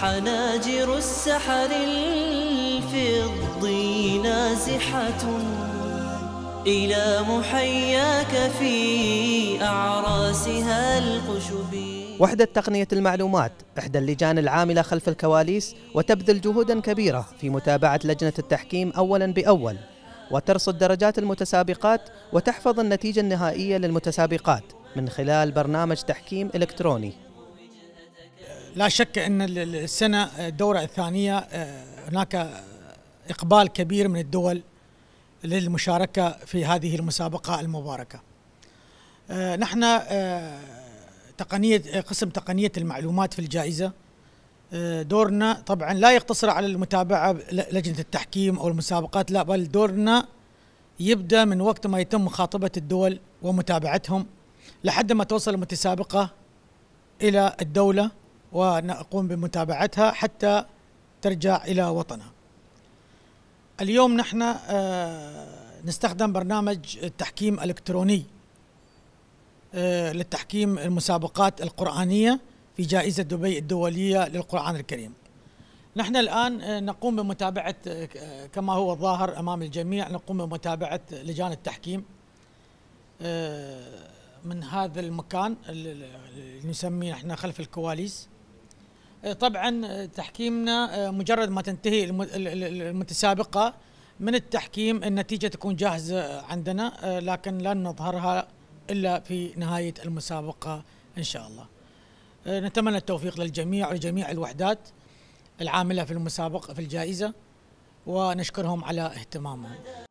حناجر السحر الفضي نازحة إلى محياك في أعراسها القشبي وحدة تقنية المعلومات إحدى اللجان العاملة خلف الكواليس وتبذل جهودا كبيرة في متابعة لجنة التحكيم أولا بأول وترصد درجات المتسابقات وتحفظ النتيجة النهائية للمتسابقات من خلال برنامج تحكيم إلكتروني لا شك ان السنه الدوره الثانيه آه، هناك اقبال كبير من الدول للمشاركه في هذه المسابقه المباركه. آه، نحن آه، تقنيه قسم تقنيه المعلومات في الجائزه دورنا طبعا لا يقتصر على المتابعه لجنه التحكيم او المسابقات لا بل دورنا يبدا من وقت ما يتم مخاطبه الدول ومتابعتهم لحد ما توصل المتسابقه الى الدوله ونقوم بمتابعتها حتى ترجع إلى وطنها اليوم نحن آه، نستخدم برنامج التحكيم الإلكتروني للتحكيم آه، المسابقات القرآنية في جائزة دبي الدولية للقرآن الكريم نحن الآن آه، نقوم بمتابعة كما هو الظاهر أمام الجميع نقوم بمتابعة لجان التحكيم من هذا المكان اللي نسميه نحن خلف الكواليس إيه، طبعا آه، تحكيمنا آه، مجرد ما تنتهي المتسابقة من التحكيم النتيجة تكون جاهزة عندنا آه، لكن لن نظهرها إلا في نهاية المسابقة إن شاء الله نتمنى التوفيق للجميع ولجميع الوحدات العاملة في المسابقة في الجائزة ونشكرهم على اهتمامهم